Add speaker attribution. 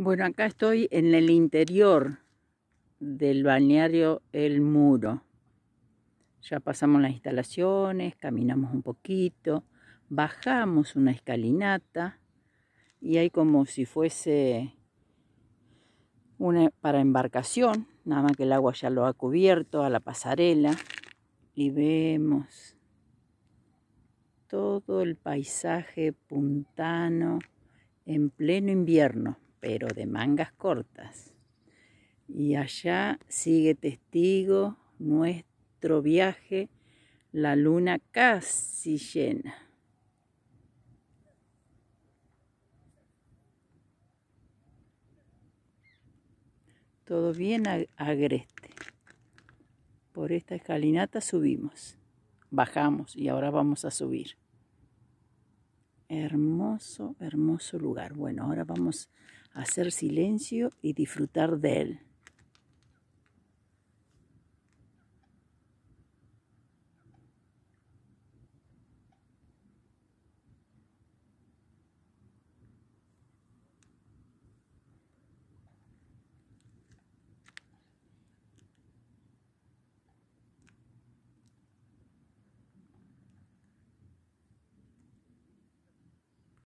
Speaker 1: Bueno, acá estoy en el interior del balneario El Muro. Ya pasamos las instalaciones, caminamos un poquito, bajamos una escalinata y hay como si fuese una para embarcación, nada más que el agua ya lo ha cubierto a la pasarela y vemos todo el paisaje puntano en pleno invierno pero de mangas cortas. Y allá sigue testigo nuestro viaje, la luna casi llena. Todo bien agreste. Por esta escalinata subimos, bajamos y ahora vamos a subir. Hermoso, hermoso lugar. Bueno, ahora vamos a hacer silencio y disfrutar de él.